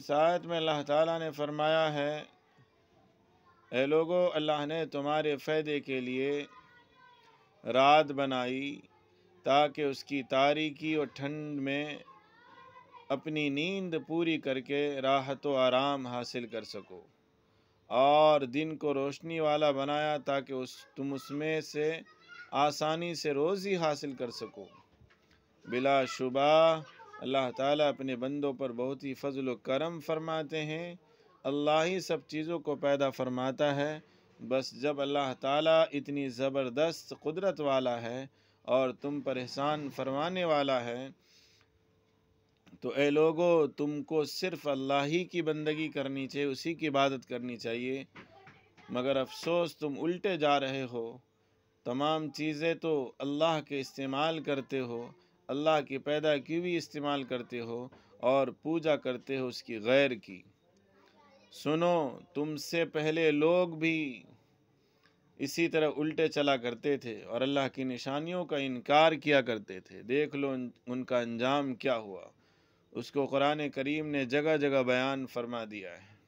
इस आयत में अल्लाह ताला ने फरमाया है ए लोगों अल्लाह ने तुम्हारे फ़ायदे के लिए रात बनाई ताकि उसकी तारीकी और ठंड में अपनी नींद पूरी करके राहत व आराम हासिल कर सको और दिन को रोशनी वाला बनाया ताकि उस तुम उसमें से आसानी से रोज़ी हासिल कर सको बिला शुबा अल्लाह ताला अपने बंदों पर बहुत ही फजल करम फरमाते हैं अल्लाह ही सब चीज़ों को पैदा फरमाता है बस जब अल्लाह ताला इतनी ज़बरदस्त कुदरत वाला है और तुम पर एहसान फरमाने वाला है तो ए लोगो तुमको सिर्फ़ अल्लाह ही की बंदगी करनी चाहिए उसी की इबादत करनी चाहिए मगर अफसोस तुम उल्टे जा रहे हो तमाम चीज़ें तो अल्लाह के इस्तेमाल करते हो अल्लाह की पैदा की हुई इस्तेमाल करते हो और पूजा करते हो उसकी गैर की सुनो तुमसे पहले लोग भी इसी तरह उल्टे चला करते थे और अल्लाह की निशानियों का इनकार किया करते थे देख लो उनका अंजाम क्या हुआ उसको कुरान करीम ने जगह जगह बयान फरमा दिया है